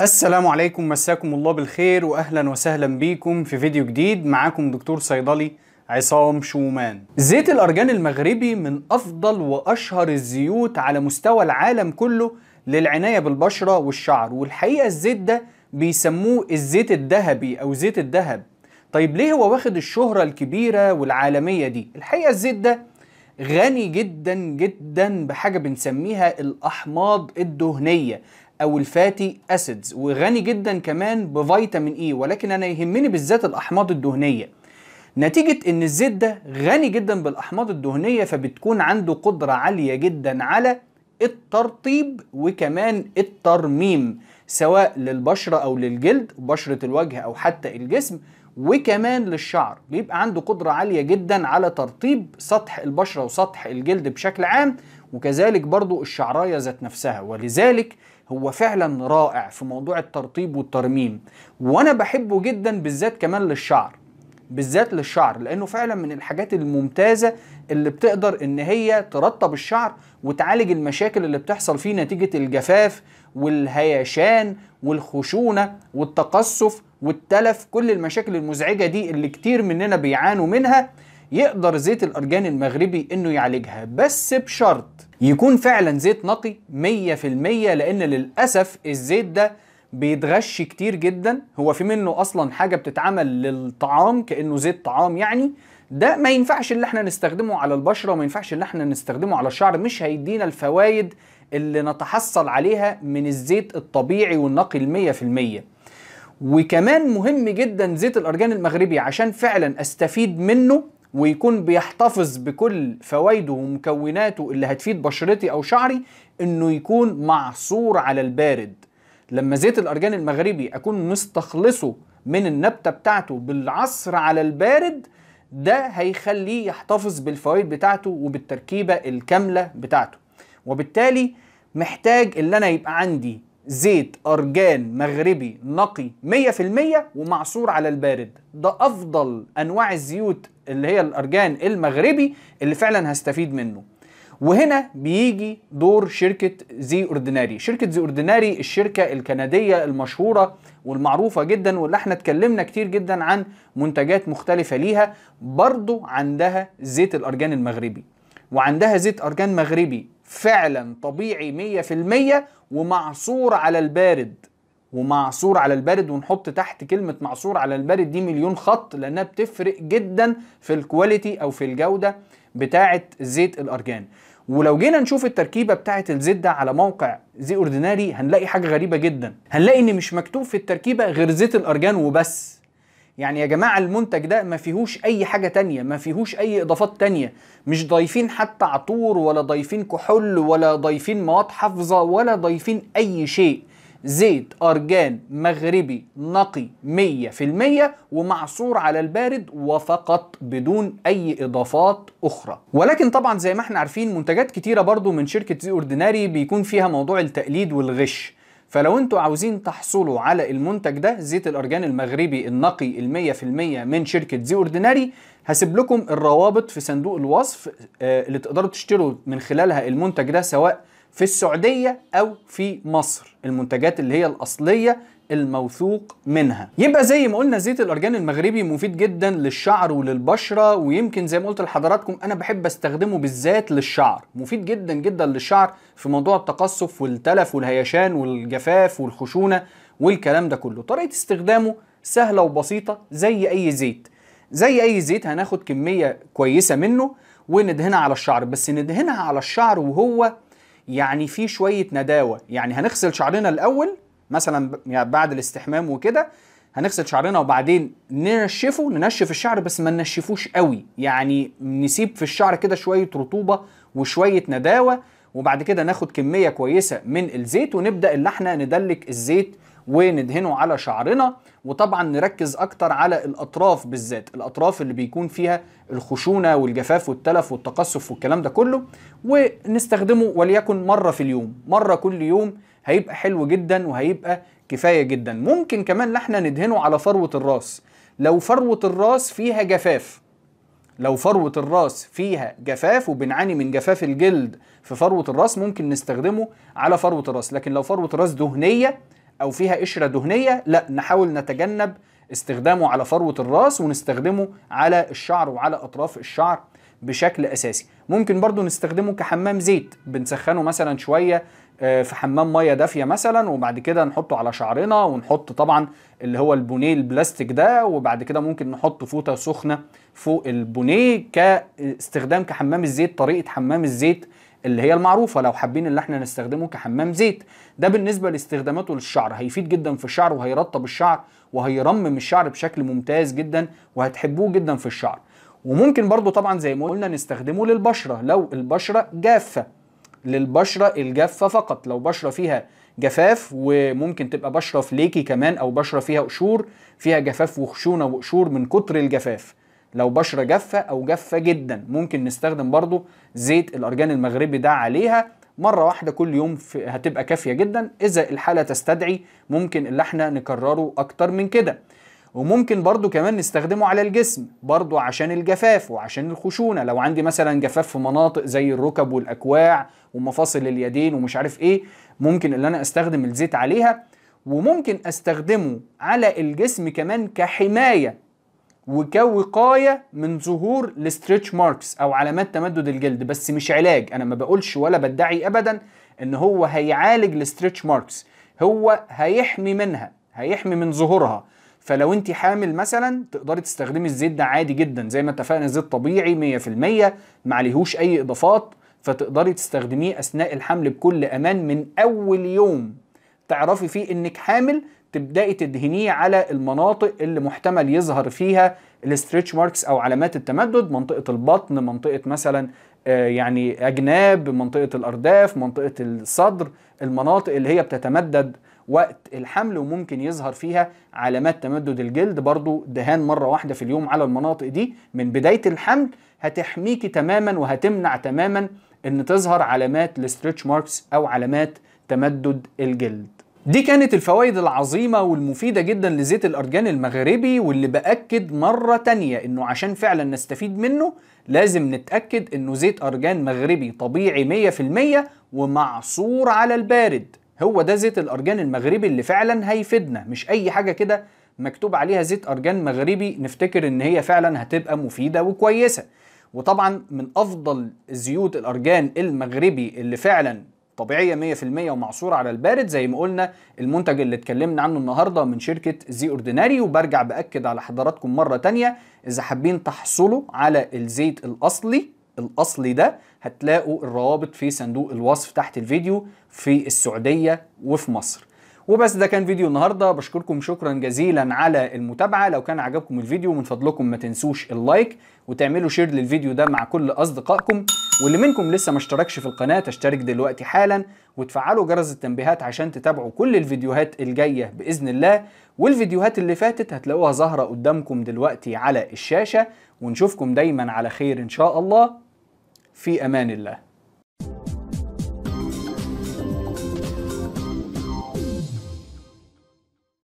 السلام عليكم مساكم الله بالخير واهلا وسهلا بيكم في فيديو جديد معاكم دكتور صيدلي عصام شومان زيت الارجان المغربي من افضل واشهر الزيوت على مستوى العالم كله للعناية بالبشرة والشعر والحقيقة الزيت ده بيسموه الزيت الذهبي او زيت الذهب طيب ليه هو واخد الشهرة الكبيرة والعالمية دي الحقيقة الزيت ده غني جدا جدا بحاجة بنسميها الأحماض الدهنية او الفاتي اسيدز وغني جدا كمان بفيتامين اي e، ولكن انا يهمني بالذات الاحماض الدهنيه نتيجة ان الزيت ده غني جدا بالاحماض الدهنية فبتكون عنده قدرة عالية جدا على الترطيب وكمان الترميم سواء للبشرة او للجلد بشرة الوجه او حتى الجسم وكمان للشعر بيبقى عنده قدرة عالية جدا على ترطيب سطح البشرة وسطح الجلد بشكل عام وكذلك برضو الشعراية ذات نفسها ولذلك هو فعلا رائع في موضوع الترطيب والترميم وانا بحبه جدا بالذات كمان للشعر بالذات للشعر لانه فعلا من الحاجات الممتازه اللي بتقدر ان هي ترطب الشعر وتعالج المشاكل اللي بتحصل فيه نتيجه الجفاف والهيشان والخشونه والتقصف والتلف كل المشاكل المزعجه دي اللي كتير مننا بيعانوا منها يقدر زيت الارجان المغربي انه يعالجها بس بشرط يكون فعلا زيت نقي 100% لان للاسف الزيت ده بيتغش كتير جدا هو في منه اصلا حاجه بتتعمل للطعام كانه زيت طعام يعني ده ما ينفعش اللي احنا نستخدمه على البشره وما ينفعش اللي احنا نستخدمه على الشعر مش هيدينا الفوائد اللي نتحصل عليها من الزيت الطبيعي والنقي المية في المية وكمان مهم جدا زيت الارجان المغربي عشان فعلا استفيد منه ويكون بيحتفظ بكل فوائده ومكوناته اللي هتفيد بشرتي او شعري انه يكون معصور على البارد لما زيت الارجان المغربي اكون مستخلصه من النبته بتاعته بالعصر على البارد ده هيخليه يحتفظ بالفوائد بتاعته وبالتركيبه الكامله بتاعته وبالتالي محتاج ان انا يبقى عندي زيت أرجان مغربي نقي 100% ومعصور على البارد ده أفضل أنواع الزيوت اللي هي الأرجان المغربي اللي فعلا هستفيد منه وهنا بيجي دور شركة زي اورديناري شركة زي اورديناري الشركة الكندية المشهورة والمعروفة جدا واللي احنا اتكلمنا كتير جدا عن منتجات مختلفة ليها برضو عندها زيت الأرجان المغربي وعندها زيت أرجان مغربي فعلا طبيعي 100% ومعصور على البارد ومعصور على البارد ونحط تحت كلمة معصور على البارد دي مليون خط لأنها بتفرق جدا في الكواليتي أو في الجودة بتاعة زيت الأرجان ولو جينا نشوف التركيبة بتاعة الزيت ده على موقع زي اورديناري هنلاقي حاجة غريبة جدا هنلاقي ان مش مكتوب في التركيبة غير زيت الأرجان وبس يعني يا جماعه المنتج ده ما فيهوش اي حاجه تانية ما فيهوش اي اضافات تانية مش ضايفين حتى عطور ولا ضايفين كحول ولا ضايفين مواد حافظه ولا ضايفين اي شيء زيت أرجان مغربي نقي 100% ومعصور على البارد وفقط بدون أي إضافات أخرى ولكن طبعا زي ما احنا عارفين منتجات كتيرة برضو من شركة زي أورديناري بيكون فيها موضوع التقليد والغش فلو انتوا عاوزين تحصلوا على المنتج ده زيت الارجان المغربي النقي المية في المية من شركة زي اورديناري هسيب لكم الروابط في صندوق الوصف آه، اللي تقدروا تشتروا من خلالها المنتج ده سواء في السعودية او في مصر المنتجات اللي هي الاصلية الموثوق منها يبقى زي ما قلنا زيت الارجان المغربي مفيد جدا للشعر وللبشره ويمكن زي ما قلت لحضراتكم انا بحب استخدمه بالذات للشعر مفيد جدا جدا للشعر في موضوع التقصف والتلف والهيشان والجفاف والخشونه والكلام ده كله طريقه استخدامه سهله وبسيطه زي اي زيت زي اي زيت هناخد كميه كويسه منه وندهنها على الشعر بس ندهنها على الشعر وهو يعني فيه شويه نداوه يعني هنغسل شعرنا الاول مثلا يعني بعد الاستحمام وكده هنغسل شعرنا وبعدين ننشفه ننشف الشعر بس ما ننشفوش قوي يعني نسيب في الشعر كده شويه رطوبه وشويه نداوه وبعد كده ناخد كميه كويسه من الزيت ونبدا ان احنا ندلك الزيت وندهنه على شعرنا وطبعا نركز اكتر على الاطراف بالذات الاطراف اللي بيكون فيها الخشونه والجفاف والتلف والتقصف والكلام ده كله ونستخدمه وليكن مره في اليوم مره كل يوم هيبقى حلو جدا وهيبقى كفايه جدا ممكن كمان ان احنا ندهنه على فروه الراس لو فروه الراس فيها جفاف لو فروه الراس فيها جفاف وبنعاني من جفاف الجلد في فروه الراس ممكن نستخدمه على فروه الراس لكن لو فروه الراس دهنيه او فيها قشره دهنيه لا نحاول نتجنب استخدامه على فروه الراس ونستخدمه على الشعر وعلى اطراف الشعر بشكل اساسي ممكن برضو نستخدمه كحمام زيت بنسخنه مثلا شويه آه، في حمام ميه دافيه مثلا وبعد كده نحطه على شعرنا ونحط طبعا اللي هو البونيه البلاستيك ده وبعد كده ممكن نحط فوطه سخنه فوق البونيه كاستخدام كحمام الزيت طريقه حمام الزيت اللي هي المعروفه لو حابين ان احنا نستخدمه كحمام زيت ده بالنسبه لاستخداماته للشعر هيفيد جدا في الشعر وهيرطب الشعر وهيرمم الشعر بشكل ممتاز جدا وهتحبوه جدا في الشعر وممكن برضو طبعا زي ما قلنا نستخدمه للبشره لو البشره جافه للبشرة الجافة فقط لو بشرة فيها جفاف وممكن تبقى بشرة فليكي كمان أو بشرة فيها قشور فيها جفاف وخشونة وقشور من كتر الجفاف لو بشرة جافة أو جافة جدا ممكن نستخدم برضو زيت الأرجان المغربي ده عليها مرة واحدة كل يوم هتبقى كافية جدا إذا الحالة تستدعي ممكن اللي احنا نكرره أكتر من كده وممكن برضو كمان نستخدمه على الجسم برضو عشان الجفاف وعشان الخشونة لو عندي مثلا جفاف في مناطق زي الركب والأكواع ومفاصل اليدين ومش عارف ايه ممكن اللي انا استخدم الزيت عليها وممكن استخدمه على الجسم كمان كحماية وكوقايه من ظهور الاسترتش ماركس او علامات تمدد الجلد بس مش علاج انا ما بقولش ولا بدعي ابدا ان هو هيعالج الاسترتش ماركس هو هيحمي منها هيحمي من ظهورها فلو انت حامل مثلا تقدري تستخدمي الزيت ده عادي جدا زي ما اتفقنا زيت طبيعي 100% معليهوش اي اضافات فتقدري تستخدميه اثناء الحمل بكل امان من اول يوم تعرفي فيه انك حامل تبداي تدهنيه على المناطق اللي محتمل يظهر فيها الاسترتش ماركس او علامات التمدد منطقه البطن منطقه مثلا آه، يعني اجناب منطقه الارداف منطقه الصدر المناطق اللي هي بتتمدد وقت الحمل وممكن يظهر فيها علامات تمدد الجلد برضو دهان مرة واحدة في اليوم على المناطق دي من بداية الحمل هتحميكي تماما وهتمنع تماما ان تظهر علامات الستريتش ماركس او علامات تمدد الجلد دي كانت الفوائد العظيمة والمفيدة جدا لزيت الأرجان المغربي واللي بأكد مرة تانية إنه عشان فعلا نستفيد منه لازم نتأكد إنه زيت أرجان مغربي طبيعي 100% ومعصور على البارد هو ده زيت الارجان المغربي اللي فعلا هيفيدنا مش اي حاجه كده مكتوب عليها زيت ارجان مغربي نفتكر ان هي فعلا هتبقى مفيده وكويسه وطبعا من افضل زيوت الارجان المغربي اللي فعلا طبيعيه 100% ومعصوره على البارد زي ما قلنا المنتج اللي اتكلمنا عنه النهارده من شركه زي اورديناري وبرجع باكد على حضراتكم مره تانية اذا حابين تحصلوا على الزيت الاصلي الاصلي ده هتلاقوا الروابط في صندوق الوصف تحت الفيديو في السعودية وفي مصر وبس ده كان فيديو النهاردة بشكركم شكرا جزيلا على المتابعة لو كان عجبكم الفيديو من فضلكم ما تنسوش اللايك وتعملوا شير للفيديو ده مع كل أصدقائكم واللي منكم لسه ما اشتركش في القناة تشترك دلوقتي حالا وتفعلوا جرس التنبيهات عشان تتابعوا كل الفيديوهات الجاية بإذن الله والفيديوهات اللي فاتت هتلاقوها ظاهرة قدامكم دلوقتي على الشاشة ونشوفكم دايما على خير إن شاء الله في امان الله